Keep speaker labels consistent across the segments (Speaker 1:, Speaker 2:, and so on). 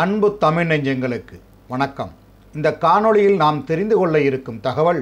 Speaker 1: அன்பு தமிழ் நெஞ்சங்களுக்கு வணக்கம் இந்த காணொளியில் நாம் தெரிந்து கொள்ள இருக்கும் தகவல்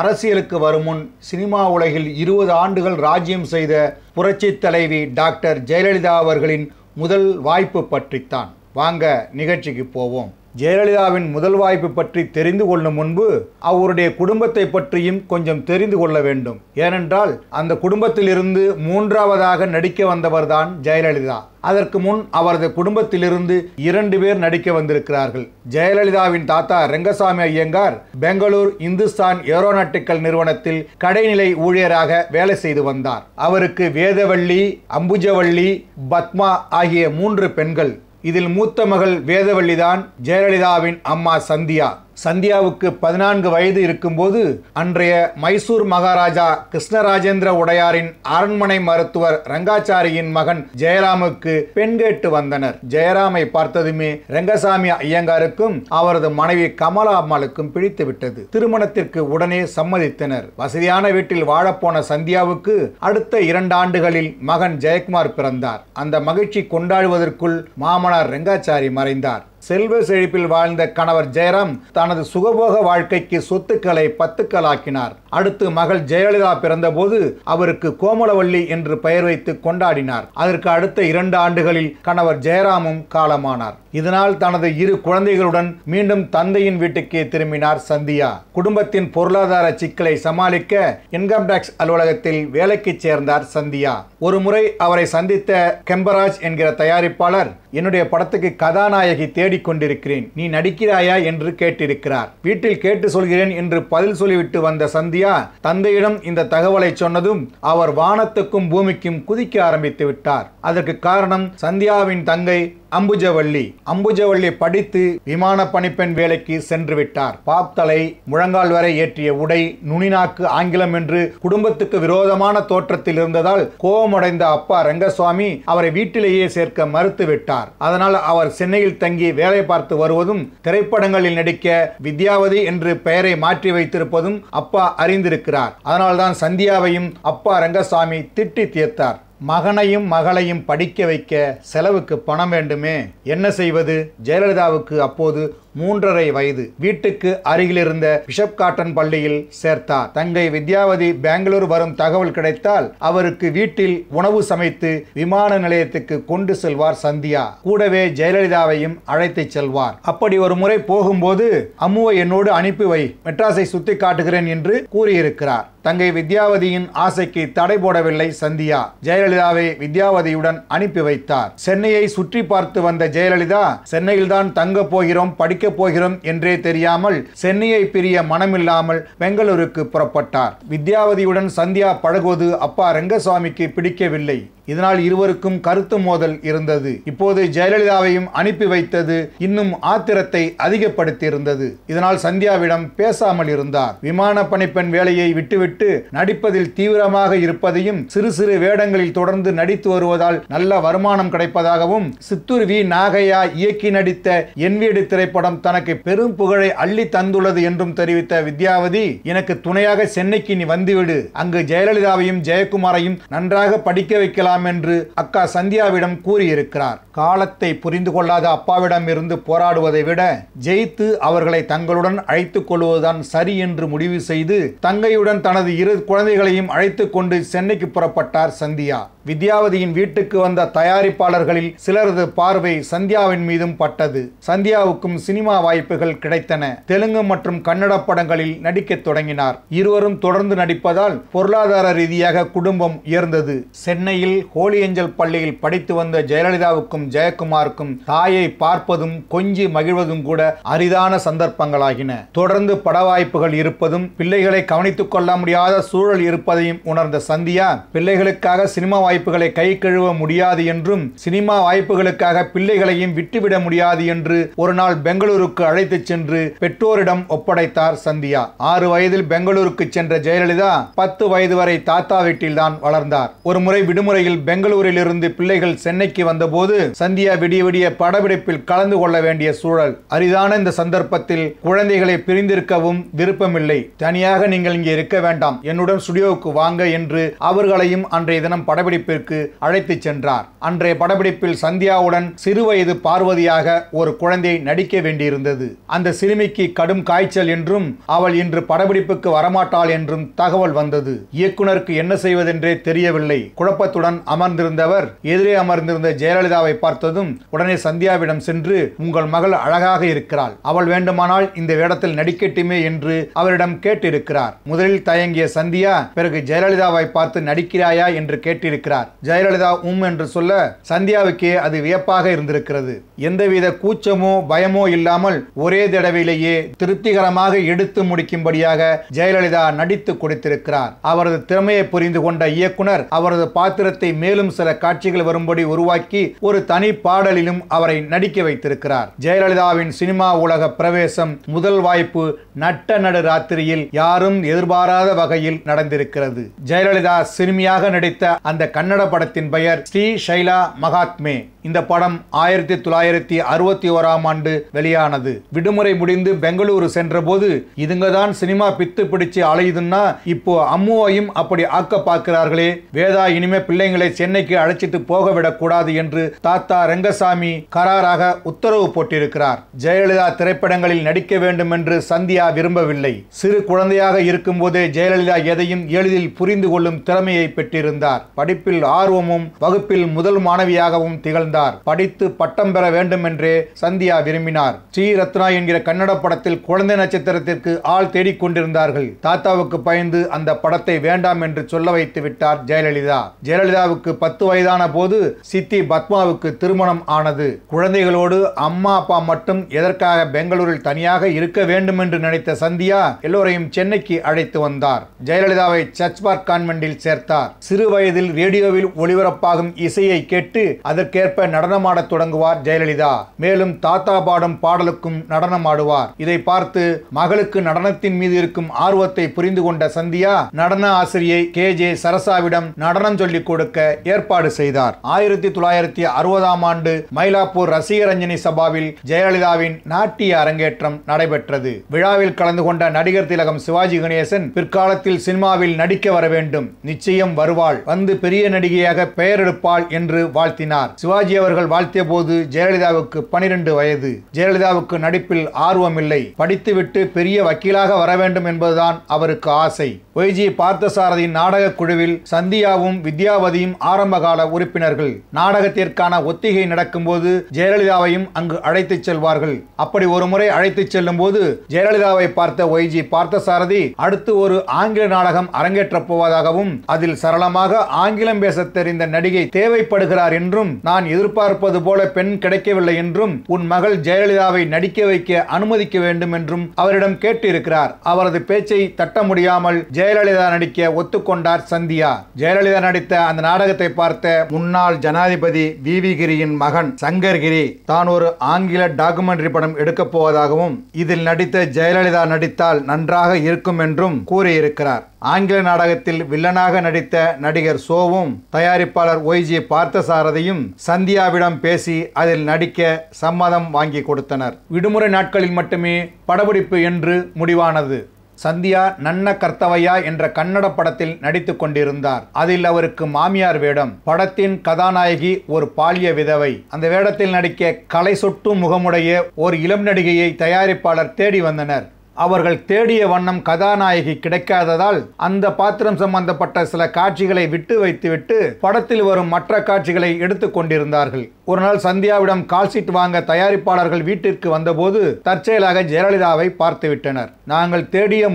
Speaker 1: அரசியலுக்கு வரும் முன் சினிமா உலகில் இருபது ஆண்டுகள் ராஜ்யம் செய்த புரட்சி தலைவி டாக்டர் ஜெயலலிதா அவர்களின் முதல் வாய்ப்பு பற்றித்தான் வாங்க நிகழ்ச்சிக்கு போவோம் ஜெயலலிதாவின் முதல் வாய்ப்பு பற்றி தெரிந்து கொள்ளும் முன்பு அவருடைய குடும்பத்தை பற்றியும் கொஞ்சம் தெரிந்து கொள்ள வேண்டும் ஏனென்றால் அந்த குடும்பத்திலிருந்து மூன்றாவதாக நடிக்க வந்தவர்தான் ஜெயலலிதா அதற்கு முன் அவரது குடும்பத்திலிருந்து இரண்டு பேர் நடிக்க வந்திருக்கிறார்கள் ஜெயலலிதாவின் தாத்தா ரெங்கசாமி ஐயங்கார் பெங்களூர் இந்துஸ்தான் ஏரோநாட்டிக்கல் நிறுவனத்தில் கடைநிலை ஊழியராக வேலை செய்து வந்தார் அவருக்கு வேதவள்ளி அம்புஜவள்ளி பத்மா ஆகிய மூன்று பெண்கள் இதில் மூத்த மகள் வேதவள்ளிதான் ஜெயலலிதாவின் அம்மா சந்தியா சந்தியாவுக்கு பதினான்கு வயது இருக்கும்போது அன்றைய மைசூர் மகாராஜா கிருஷ்ணராஜேந்திர உடையாரின் அரண்மனை மருத்துவர் ரங்காச்சாரியின் மகன் ஜெயராமுக்கு பெண் கேட்டு வந்தனர் ஜெயராமை பார்த்ததுமே ரங்கசாமி ஐயங்காருக்கும் அவரது மனைவி கமலா அம்மாளுக்கும் பிடித்துவிட்டது திருமணத்திற்கு உடனே சம்மதித்தனர் வசதியான வீட்டில் வாழப்போன சந்தியாவுக்கு அடுத்த இரண்டு ஆண்டுகளில் மகன் ஜெயக்குமார் பிறந்தார் அந்த மகிழ்ச்சி கொண்டாடுவதற்குள் மாமனார் ரங்காச்சாரி மறைந்தார் செல்வ செழிப்பில் வாழ்ந்த கணவர் ஜெயராம் தனது சுகபோக வாழ்க்கைக்கு சொத்துக்களை பத்துக்களாக்கினார் அடுத்து மகள் ஜெயலலிதா பிறந்தபோது அவருக்கு கோமலவள்ளி என்று பெயர் வைத்து கொண்டாடினார் அதற்கு அடுத்த இரண்டு ஆண்டுகளில் கணவர் ஜெயராமும் காலமானார் இதனால் தனது இரு குழந்தைகளுடன் மீண்டும் தந்தையின் வீட்டுக்கே திரும்பினார் சந்தியா குடும்பத்தின் பொருளாதார சிக்கலை சமாளிக்க இன்கம் டாக்ஸ் அலுவலகத்தில் வேலைக்கு சேர்ந்தார் சந்தியா ஒரு முறை அவரை சந்தித்த கெம்பராஜ் என்கிற தயாரிப்பாளர் என்னுடைய படத்துக்கு கதாநாயகி தேடி தேடிக் கொண்டிருக்கிறேன் நீ நடிக்கிறாயா என்று கேட்டிருக்கிறார் வீட்டில் கேட்டு சொல்கிறேன் என்று பதில் சொல்லிவிட்டு வந்த சந்தியா தந்தையிடம் இந்த தகவலை சொன்னதும் அவர் வானத்துக்கும் பூமிக்கும் குதிக்க ஆரம்பித்து விட்டார் அதற்கு காரணம் சந்தியாவின் தங்கை அம்புஜவள்ளி அம்புஜவள்ளி படித்து விமான பணிப்பெண் வேலைக்கு சென்று விட்டார் பாப்தலை முழங்கால் வரை ஏற்றிய உடை நுனிநாக்கு ஆங்கிலம் என்று குடும்பத்துக்கு விரோதமான தோற்றத்தில் இருந்ததால் கோபமடைந்த அப்பா ரங்கசுவாமி அவரை வீட்டிலேயே சேர்க்க மறுத்து விட்டார் அதனால் அவர் சென்னையில் தங்கி வேலை பார்த்து வருவதும் திரைப்படங்களில் நடிக்க வித்யாவதி என்று பெயரை மாற்றி வைத்திருப்பதும் அப்பா அறிந்திருக்கிறார் அதனால்தான் சந்தியாவையும் அப்பா ரங்கசாமி திட்டி தீர்த்தார் மகனையும் மகளையும் படிக்க வைக்க செலவுக்கு பணம் வேண்டுமே என்ன செய்வது ஜெயலலிதாவுக்கு அப்போது மூன்றரை வயது வீட்டுக்கு அருகில் இருந்த பிஷப் காட்டன் பள்ளியில் சேர்த்தார் தங்கை வித்யாவதி பெங்களூர் வரும் தகவல் கிடைத்தால் அவருக்கு வீட்டில் உணவு சமைத்து விமான நிலையத்துக்கு கொண்டு செல்வார் சந்தியா கூடவே ஜெயலலிதாவையும் அழைத்து செல்வார் அப்படி ஒரு முறை போகும்போது அம்முவை என்னோடு அனுப்பி வை மெட்ராஸை சுத்தி காட்டுகிறேன் என்று கூறியிருக்கிறார் தங்கை வித்யாவதியின் ஆசைக்கு தடை போடவில்லை சந்தியா ஜெயலலிதாவை வித்யாவதியுடன் அனுப்பி வைத்தார் சென்னையை சுற்றி பார்த்து வந்த ஜெயலலிதா சென்னையில்தான் தங்க போகிறோம் படிக்க வைக்கப் போகிறோம் என்றே தெரியாமல் சென்னையை பிரிய மனமில்லாமல் பெங்களூருக்கு புறப்பட்டார் வித்யாவதியுடன் சந்தியா பழகுவது அப்பா ரங்கசாமிக்கு பிடிக்கவில்லை இதனால் இருவருக்கும் கருத்து மோதல் இருந்தது இப்போது ஜெயலலிதாவையும் அனுப்பி வைத்தது இன்னும் ஆத்திரத்தை அதிகப்படுத்தியிருந்தது இதனால் சந்தியாவிடம் பேசாமல் இருந்தார் விமான பணிப்பெண் வேலையை விட்டுவிட்டு நடிப்பதில் தீவிரமாக இருப்பதையும் சிறு சிறு வேடங்களில் தொடர்ந்து நடித்து வருவதால் நல்ல வருமானம் கிடைப்பதாகவும் சித்தூர் வி நாகையா இயக்கி நடித்த என் வீடு திரைப்படம் அரசாங்கம் தனக்கு பெரும் புகழை அள்ளி தந்துள்ளது என்றும் தெரிவித்த வித்யாவதி எனக்கு துணையாக சென்னைக்கு நீ வந்துவிடு அங்கு ஜெயலலிதாவையும் ஜெயக்குமாரையும் நன்றாக படிக்க வைக்கலாம் என்று அக்கா சந்தியாவிடம் கூறியிருக்கிறார் காலத்தை புரிந்து கொள்ளாத அப்பாவிடம் இருந்து போராடுவதை விட ஜெயித்து அவர்களை தங்களுடன் அழைத்துக் கொள்வதுதான் சரி என்று முடிவு செய்து தங்கையுடன் தனது இரு குழந்தைகளையும் அழைத்துக் கொண்டு சென்னைக்கு புறப்பட்டார் சந்தியா வித்யாவதியின் வீட்டுக்கு வந்த தயாரிப்பாளர்களில் சிலரது பார்வை சந்தியாவின் மீதும் பட்டது சந்தியாவுக்கும் சினிமா சினிமா வாய்ப்புகள் கிடைத்தன தெலுங்கு மற்றும் கன்னட படங்களில் நடிக்க தொடங்கினார் இருவரும் தொடர்ந்து நடிப்பதால் பொருளாதார ரீதியாக குடும்பம் உயர்ந்தது சென்னையில் ஹோலி ஏஞ்சல் பள்ளியில் படித்து வந்த ஜெயலலிதாவுக்கும் ஜெயக்குமாருக்கும் தாயை பார்ப்பதும் கொஞ்சி மகிழ்வதும் கூட அரிதான சந்தர்ப்பங்களாகின தொடர்ந்து பட வாய்ப்புகள் இருப்பதும் பிள்ளைகளை கவனித்துக் கொள்ள முடியாத சூழல் இருப்பதையும் உணர்ந்த சந்தியா பிள்ளைகளுக்காக சினிமா வாய்ப்புகளை கை கழுவ முடியாது என்றும் சினிமா வாய்ப்புகளுக்காக பிள்ளைகளையும் விட்டுவிட முடியாது என்று ஒரு நாள் பெங்களூர் பெங்களூருக்கு அழைத்து சென்று பெற்றோரிடம் ஒப்படைத்தார் சந்தியா ஆறு வயதில் பெங்களூருக்கு சென்ற ஜெயலலிதா பத்து வயது வரை தாத்தா வீட்டில்தான் வளர்ந்தார் ஒரு முறை விடுமுறையில் பெங்களூரில் இருந்து பிள்ளைகள் சென்னைக்கு வந்தபோது சந்தியா விடிய விடிய படப்பிடிப்பில் கலந்து கொள்ள வேண்டிய சூழல் அரிதான இந்த சந்தர்ப்பத்தில் குழந்தைகளை பிரிந்திருக்கவும் விருப்பமில்லை தனியாக நீங்கள் இங்கே இருக்க வேண்டாம் என்னுடன் ஸ்டுடியோவுக்கு வாங்க என்று அவர்களையும் அன்றைய தினம் படப்பிடிப்பிற்கு அழைத்துச் சென்றார் அன்றைய படப்பிடிப்பில் சந்தியாவுடன் சிறுவயது பார்வதியாக ஒரு குழந்தையை நடிக்க வேண்டும் வேண்டியிருந்தது அந்த சிறுமிக்கு கடும் காய்ச்சல் என்றும் அவள் இன்று படப்பிடிப்புக்கு வரமாட்டாள் என்றும் தகவல் வந்தது இயக்குனருக்கு என்ன செய்வதென்றே தெரியவில்லை குழப்பத்துடன் அமர்ந்திருந்தவர் எதிரே அமர்ந்திருந்த ஜெயலலிதாவை பார்த்ததும் உடனே சந்தியாவிடம் சென்று உங்கள் மகள் அழகாக இருக்கிறாள் அவள் வேண்டுமானால் இந்த வேடத்தில் நடிக்கட்டுமே என்று அவரிடம் கேட்டிருக்கிறார் முதலில் தயங்கிய சந்தியா பிறகு ஜெயலலிதாவை பார்த்து நடிக்கிறாயா என்று கேட்டிருக்கிறார் ஜெயலலிதா உம் என்று சொல்ல சந்தியாவுக்கே அது வியப்பாக இருந்திருக்கிறது எந்தவித கூச்சமோ பயமோ இல்லை இல்லாமல் ஒரே தடவையிலேயே திருப்திகரமாக எடுத்து முடிக்கும்படியாக ஜெயலலிதா நடித்து கொடுத்திருக்கிறார் அவரது திறமையை புரிந்து கொண்ட இயக்குனர் அவரது பாத்திரத்தை மேலும் சில காட்சிகள் வரும்படி உருவாக்கி ஒரு தனி பாடலிலும் அவரை நடிக்க வைத்திருக்கிறார் ஜெயலலிதாவின் சினிமா உலக பிரவேசம் முதல் வாய்ப்பு நட்ட நடு ராத்திரியில் யாரும் எதிர்பாராத வகையில் நடந்திருக்கிறது ஜெயலலிதா சிறுமியாக நடித்த அந்த கன்னட படத்தின் பெயர் ஸ்ரீ ஷைலா மகாத்மே இந்த படம் ஆயிரத்தி தொள்ளாயிரத்தி அறுபத்தி ஓராம் ஆண்டு வெளியான வெளியானது விடுமுறை முடிந்து பெங்களூரு சென்றபோது இதுங்க தான் சினிமா பித்து பிடிச்சு அலையுதுன்னா இப்போ அம்முவையும் அப்படி ஆக்க பார்க்கிறார்களே வேதா இனிமே பிள்ளைங்களை சென்னைக்கு அழைச்சிட்டு போக விடக்கூடாது என்று தாத்தா ரங்கசாமி கராராக உத்தரவு போட்டிருக்கிறார் ஜெயலலிதா திரைப்படங்களில் நடிக்க வேண்டும் என்று சந்தியா விரும்பவில்லை சிறு குழந்தையாக இருக்கும்போதே ஜெயலலிதா எதையும் எளிதில் புரிந்து கொள்ளும் திறமையை பெற்றிருந்தார் படிப்பில் ஆர்வமும் வகுப்பில் முதல் மாணவியாகவும் திகழ்ந்தார் படித்து பட்டம் பெற வேண்டும் என்றே சந்தியா விரும்பினார் ஸ்ரீரத்னா என்கிற கன்னட படத்தில் குழந்தை நட்சத்திரத்திற்கு ஆள் தேடிக்கொண்டிருந்தார்கள் தாத்தாவுக்கு பயந்து அந்த படத்தை வேண்டாம் என்று சொல்ல வைத்து விட்டார் ஜெயலலிதா ஜெயலலிதாவுக்கு பத்து வயதான போது சித்தி பத்மாவுக்கு திருமணம் ஆனது குழந்தைகளோடு அம்மா அப்பா மட்டும் எதற்காக பெங்களூரில் தனியாக இருக்க வேண்டும் என்று நினைத்த சந்தியா எல்லோரையும் சென்னைக்கு அழைத்து வந்தார் ஜெயலலிதாவை சர்ச் பார்க் கான்வென்டில் சேர்த்தார் சிறு வயதில் ரேடியோவில் ஒளிபரப்பாகும் இசையை கேட்டு அதற்கேற்ப நடனமாடத் தொடங்குவார் ஜெயலலிதா மேலும் தாத்தா பாடும் பாட பாடலுக்கும் நடனம் ஆடுவார் இதை பார்த்து மகளுக்கு நடனத்தின் மீது இருக்கும் ஆர்வத்தை புரிந்து கொண்ட சந்தியா நடன ஆசிரியை கே ஜே சரசாவிடம் நடனம் சொல்லிக் கொடுக்க ஏற்பாடு செய்தார் ஆயிரத்தி தொள்ளாயிரத்தி அறுபதாம் ஆண்டு மயிலாப்பூர் ரசிகரஞ்சனி சபாவில் ஜெயலலிதாவின் நாட்டிய அரங்கேற்றம் நடைபெற்றது விழாவில் கலந்து கொண்ட நடிகர் திலகம் சிவாஜி கணேசன் பிற்காலத்தில் சினிமாவில் நடிக்க வர வேண்டும் நிச்சயம் வருவாள் வந்து பெரிய நடிகையாக பெயர் எடுப்பாள் என்று வாழ்த்தினார் சிவாஜி அவர்கள் வாழ்த்திய போது ஜெயலலிதாவுக்கு பனிரெண்டு வயது ஜெயலலிதா அனிதாவுக்கு நடிப்பில் ஆர்வமில்லை படித்துவிட்டு பெரிய வக்கீலாக வர வேண்டும் என்பதுதான் அவருக்கு ஆசை ஒய்ஜி பார்த்தசாரதியின் நாடகக் குழுவில் சந்தியாவும் வித்யாவதியும் ஆரம்பகால உறுப்பினர்கள் நாடகத்திற்கான ஒத்திகை நடக்கும்போது ஜெயலலிதாவையும் அங்கு அழைத்துச் செல்வார்கள் அப்படி ஒரு முறை அழைத்துச் செல்லும் போது ஜெயலலிதாவை பார்த்த ஒய்ஜி பார்த்தசாரதி அடுத்து ஒரு ஆங்கில நாடகம் அரங்கேற்றப் போவதாகவும் அதில் சரளமாக ஆங்கிலம் பேச தெரிந்த நடிகை தேவைப்படுகிறார் என்றும் நான் எதிர்பார்ப்பது போல பெண் கிடைக்கவில்லை என்றும் உன் மகள் ஜெயலலிதாவை நடிக்க வைக்க அனுமதிக்க வேண்டும் என்றும் அவரிடம் கேட்டிருக்கிறார் அவரது பேச்சை தட்ட முடியாமல் ஜெய ஜெயலலிதா நடிக்க ஒத்துக்கொண்டார் சந்தியா ஜெயலலிதா நடித்த அந்த நாடகத்தை பார்த்த முன்னாள் ஜனாதிபதி வி வி கிரியின் மகன் சங்கர்கிரி தான் ஒரு ஆங்கில டாக்குமெண்டரி படம் எடுக்கப் போவதாகவும் இதில் நடித்த ஜெயலலிதா நடித்தால் நன்றாக இருக்கும் என்றும் கூறியிருக்கிறார் ஆங்கில நாடகத்தில் வில்லனாக நடித்த நடிகர் சோவும் தயாரிப்பாளர் ஒய்ஜி பார்த்தசாரதியும் சந்தியாவிடம் பேசி அதில் நடிக்க சம்மதம் வாங்கி கொடுத்தனர் விடுமுறை நாட்களில் மட்டுமே படப்பிடிப்பு என்று முடிவானது சந்தியா நன்ன கர்த்தவையா என்ற கன்னட படத்தில் நடித்து கொண்டிருந்தார் அதில் அவருக்கு மாமியார் வேடம் படத்தின் கதாநாயகி ஒரு பாலிய விதவை அந்த வேடத்தில் நடிக்க கலை சொட்டும் முகமுடைய ஒரு இளம் நடிகையை தயாரிப்பாளர் தேடி வந்தனர் அவர்கள் தேடிய வண்ணம் கதாநாயகி கிடைக்காததால் அந்த பாத்திரம் சம்பந்தப்பட்ட சில காட்சிகளை விட்டு வைத்துவிட்டு படத்தில் வரும் மற்ற காட்சிகளை எடுத்து கொண்டிருந்தார்கள் ஒரு நாள் சந்தியாவிடம் கால்ஷீட் வாங்க தயாரிப்பாளர்கள் வீட்டிற்கு வந்தபோது தற்செயலாக ஜெயலலிதாவை பார்த்துவிட்டனர் நாங்கள் தேடிய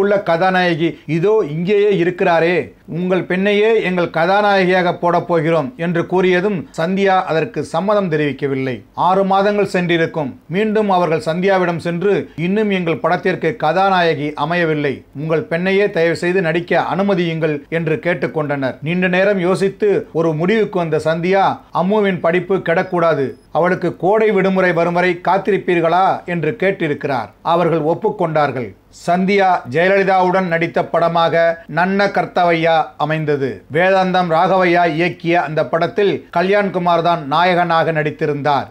Speaker 1: உள்ள கதாநாயகி இதோ இங்கேயே இருக்கிறாரே உங்கள் பெண்ணையே எங்கள் கதாநாயகியாக போடப் போகிறோம் என்று கூறியதும் சந்தியா அதற்கு சம்மதம் தெரிவிக்கவில்லை ஆறு மாதங்கள் சென்றிருக்கும் மீண்டும் அவர்கள் சந்தியாவிடம் சென்று இன்னும் எங்கள் படத்திற்கு கதாநாயகி அமையவில்லை உங்கள் பெண்ணையே தயவு செய்து நடிக்க அனுமதியுங்கள் என்று கேட்டுக்கொண்டனர் நீண்ட நேரம் யோசித்து ஒரு முடிவுக்கு வந்த சந்தியா அம்முவின் படிப்பு வாய்ப்பு கெடக்கூடாது அவளுக்கு கோடை விடுமுறை வரும் வரை காத்திருப்பீர்களா என்று கேட்டிருக்கிறார் அவர்கள் ஒப்புக்கொண்டார்கள் சந்தியா ஜெயலலிதாவுடன் நடித்த படமாக நன்ன கர்த்தவையா அமைந்தது வேதாந்தம் ராகவையா இயக்கிய அந்த படத்தில் கல்யாண்குமார் தான் நாயகனாக நடித்திருந்தார்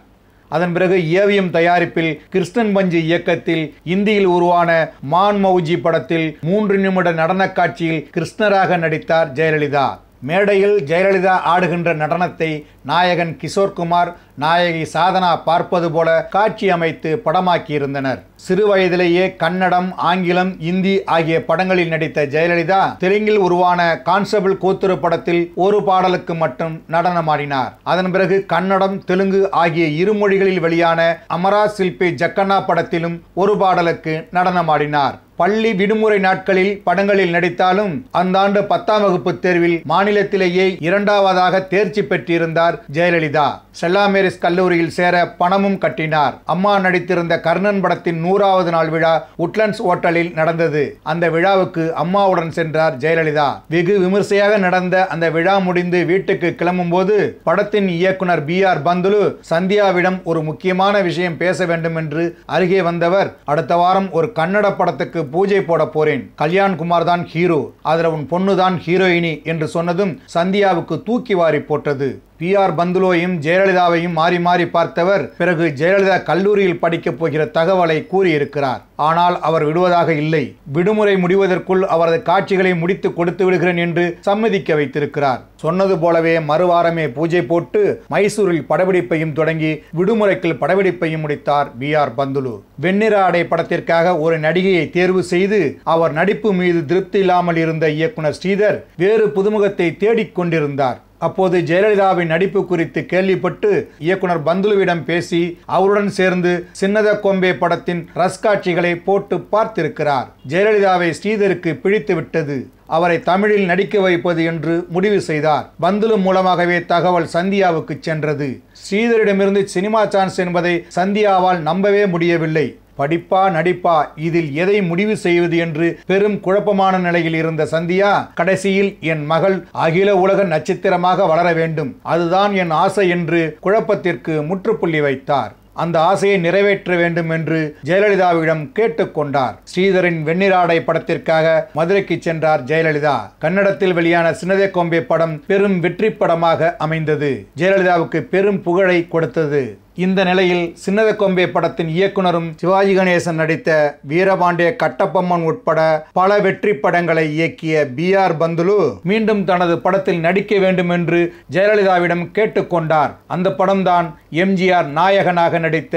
Speaker 1: அதன் பிறகு ஏவிஎம் தயாரிப்பில் கிருஷ்ணன் பஞ்சு இயக்கத்தில் இந்தியில் உருவான மான் மௌஜி படத்தில் மூன்று நிமிட நடன காட்சியில் கிருஷ்ணராக நடித்தார் ஜெயலலிதா மேடையில் ஜெயலலிதா ஆடுகின்ற நடனத்தை நாயகன் கிஷோர்குமார் நாயகி சாதனா பார்ப்பது போல காட்சி அமைத்து படமாக்கியிருந்தனர் சிறுவயதிலேயே கன்னடம் ஆங்கிலம் இந்தி ஆகிய படங்களில் நடித்த ஜெயலலிதா தெலுங்கில் உருவான கான்ஸ்டபிள் கோத்துரு படத்தில் ஒரு பாடலுக்கு மட்டும் நடனமாடினார் அதன் பிறகு கன்னடம் தெலுங்கு ஆகிய இரு மொழிகளில் வெளியான அமரா சில்பி ஜக்கன்னா படத்திலும் ஒரு பாடலுக்கு நடனமாடினார் பள்ளி விடுமுறை நாட்களில் படங்களில் நடித்தாலும் அந்த ஆண்டு பத்தாம் வகுப்பு தேர்வில் மாநிலத்திலேயே இரண்டாவதாக தேர்ச்சி பெற்றிருந்தார் ஜெயலலிதா செல்லாமேரிஸ் கல்லூரியில் சேர பணமும் கட்டினார் அம்மா நடித்திருந்த கர்ணன் படத்தின் நூறாவது நாள் விழா உட்லண்ட்ஸ் ஓட்டலில் நடந்தது அந்த விழாவுக்கு அம்மாவுடன் சென்றார் ஜெயலலிதா வெகு விமர்சையாக நடந்த அந்த விழா முடிந்து வீட்டுக்கு கிளம்பும் போது படத்தின் இயக்குனர் பி ஆர் பந்துலு சந்தியாவிடம் ஒரு முக்கியமான விஷயம் பேச வேண்டும் என்று அருகே வந்தவர் அடுத்த வாரம் ஒரு கன்னட படத்துக்கு பூஜை போட போறேன் கல்யாண் குமார் தான் ஹீரோ அதில் உன் பொண்ணு தான் ஹீரோயினி என்று சொன்னதும் சந்தியாவுக்கு தூக்கி வாரி போட்டது பி ஆர் பந்துலோயும் ஜெயலலிதாவையும் மாறி மாறி பார்த்தவர் பிறகு ஜெயலலிதா கல்லூரியில் படிக்கப் போகிற தகவலை கூறியிருக்கிறார் ஆனால் அவர் விடுவதாக இல்லை விடுமுறை முடிவதற்குள் அவரது காட்சிகளை முடித்து கொடுத்து விடுகிறேன் என்று சம்மதிக்க வைத்திருக்கிறார் சொன்னது போலவே மறுவாரமே பூஜை போட்டு மைசூரில் படப்பிடிப்பையும் தொடங்கி விடுமுறைக்கு படப்பிடிப்பையும் முடித்தார் பி ஆர் பந்துலு வெண்ணிற ஆடை படத்திற்காக ஒரு நடிகையை தேர்வு செய்து அவர் நடிப்பு மீது திருப்தி இல்லாமல் இருந்த இயக்குனர் ஸ்ரீதர் வேறு புதுமுகத்தை தேடிக்கொண்டிருந்தார் அப்போது ஜெயலலிதாவின் நடிப்பு குறித்து கேள்விப்பட்டு இயக்குனர் பந்துலுவிடம் பேசி அவருடன் சேர்ந்து சின்னத கொம்பே படத்தின் ரஸ்காட்சிகளை போட்டு பார்த்திருக்கிறார் ஜெயலலிதாவை ஸ்ரீதருக்கு பிடித்து விட்டது அவரை தமிழில் நடிக்க வைப்பது என்று முடிவு செய்தார் பந்துலு மூலமாகவே தகவல் சந்தியாவுக்கு சென்றது ஸ்ரீதரிடமிருந்து சினிமா சான்ஸ் என்பதை சந்தியாவால் நம்பவே முடியவில்லை படிப்பா நடிப்பா இதில் எதை முடிவு செய்வது என்று பெரும் குழப்பமான நிலையில் இருந்த சந்தியா கடைசியில் என் மகள் அகில உலக நட்சத்திரமாக வளர வேண்டும் அதுதான் என் ஆசை என்று குழப்பத்திற்கு முற்றுப்புள்ளி வைத்தார் அந்த ஆசையை நிறைவேற்ற வேண்டும் என்று ஜெயலலிதாவிடம் கேட்டுக்கொண்டார் ஸ்ரீதரின் வெண்ணிராடை படத்திற்காக மதுரைக்கு சென்றார் ஜெயலலிதா கன்னடத்தில் வெளியான சின்னதே கோம்பே படம் பெரும் வெற்றி படமாக அமைந்தது ஜெயலலிதாவுக்கு பெரும் புகழை கொடுத்தது இந்த நிலையில் சின்னதக்கொம்பே படத்தின் இயக்குனரும் சிவாஜி கணேசன் நடித்த வீரபாண்டிய கட்டப்பம்மன் உட்பட பல வெற்றி படங்களை இயக்கிய பி ஆர் பந்துலு மீண்டும் தனது படத்தில் நடிக்க வேண்டும் என்று ஜெயலலிதாவிடம் கேட்டுக்கொண்டார் அந்த படம்தான் எம்ஜிஆர் நாயகனாக நடித்த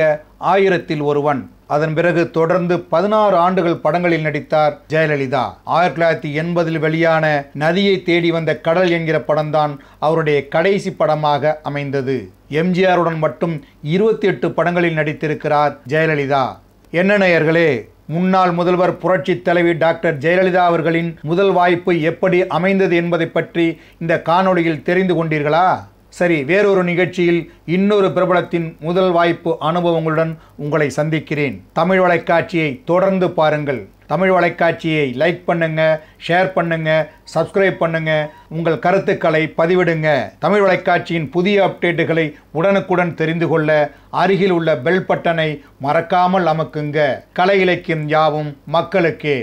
Speaker 1: ஆயிரத்தில் ஒருவன் அதன் பிறகு தொடர்ந்து பதினாறு ஆண்டுகள் படங்களில் நடித்தார் ஜெயலலிதா ஆயிரத்தி தொள்ளாயிரத்தி எண்பதில் வெளியான நதியை தேடி வந்த கடல் என்கிற படம்தான் அவருடைய கடைசி படமாக அமைந்தது எம்ஜிஆருடன் மட்டும் இருபத்தி எட்டு படங்களில் நடித்திருக்கிறார் ஜெயலலிதா என்ன நேயர்களே முன்னாள் முதல்வர் புரட்சி தலைவி டாக்டர் ஜெயலலிதா அவர்களின் முதல் வாய்ப்பு எப்படி அமைந்தது என்பதை பற்றி இந்த காணொளியில் தெரிந்து கொண்டீர்களா சரி வேறொரு நிகழ்ச்சியில் இன்னொரு பிரபலத்தின் முதல் வாய்ப்பு அனுபவங்களுடன் உங்களை சந்திக்கிறேன் தமிழ் வலைக்காட்சியை தொடர்ந்து பாருங்கள் தமிழ் வலைக்காட்சியை லைக் பண்ணுங்க ஷேர் பண்ணுங்க சப்ஸ்கிரைப் பண்ணுங்க உங்கள் கருத்துக்களை பதிவிடுங்க தமிழ் வலைக்காட்சியின் புதிய அப்டேட்டுகளை உடனுக்குடன் தெரிந்து கொள்ள அருகில் உள்ள பெல் பட்டனை மறக்காமல் அமுக்குங்க கலை இலக்கியம் யாவும் மக்களுக்கே